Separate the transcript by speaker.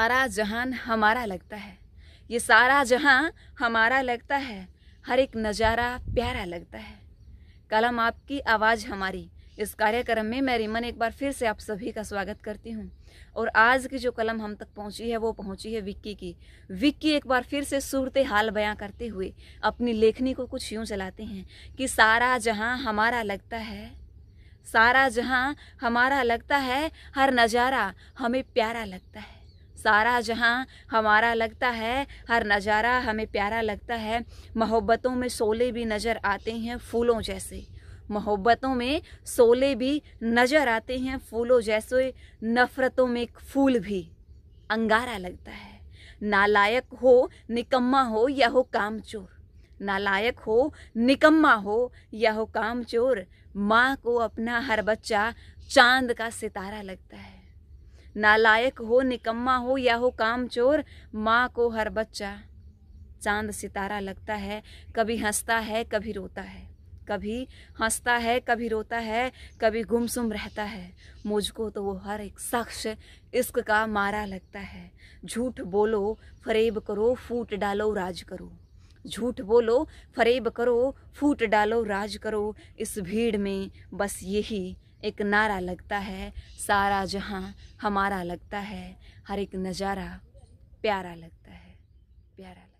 Speaker 1: सारा जहान हमारा लगता है ये सारा जहां हमारा लगता है हर एक नज़ारा प्यारा लगता है कलम आपकी आवाज़ हमारी इस कार्यक्रम में मैं रिमन एक बार फिर से आप सभी का स्वागत करती हूँ और आज की जो कलम हम तक पहुँची है वो पहुँची है विक्की की विक्की एक बार फिर से सूरत हाल बयां करते हुए अपनी लेखनी को कुछ यूँ चलाते हैं कि सारा जहाँ हमारा लगता है सारा जहाँ हमारा लगता है हर नज़ारा हमें प्यारा लगता है सारा जहाँ हमारा लगता है हर नज़ारा हमें प्यारा लगता है मोहब्बतों में सोले भी नज़र आते हैं फूलों जैसे मोहब्बतों में सोले भी नज़र आते हैं फूलों जैसे नफ़रतों में फूल भी अंगारा लगता है नालायक हो निकम्मा हो या हो काम चोर नालायक हो निकम्मा हो या हो काम चोर माँ को अपना हर बच्चा चांद का सितारा लगता है नालायक हो निकम्मा हो या हो काम चोर माँ को हर बच्चा चांद सितारा लगता है कभी हंसता है कभी रोता है कभी हंसता है कभी रोता है कभी गुमसुम रहता है मुझको तो वो हर एक शख्स इश्क का मारा लगता है झूठ बोलो फरेब करो फूट डालो राज करो झूठ बोलो फरेब करो फूट डालो राज करो इस भीड़ में बस यही एक नारा लगता है सारा जहाँ हमारा लगता है हर एक नज़ारा प्यारा लगता है प्यारा लगता है